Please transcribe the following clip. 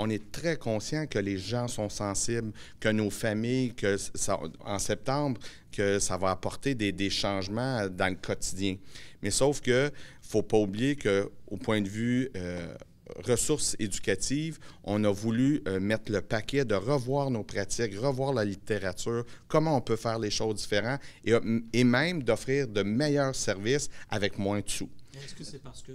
on est très conscient que les gens sont sensibles, que nos familles, que en septembre, que ça va apporter des, changements dans le quotidien. Mais sauf que faut pas oublier que au point de vue euh, ressources éducatives, on a voulu euh, mettre le paquet de revoir nos pratiques, revoir la littérature, comment on peut faire les choses différentes et, et même d'offrir de meilleurs services avec moins de sous. c'est parce que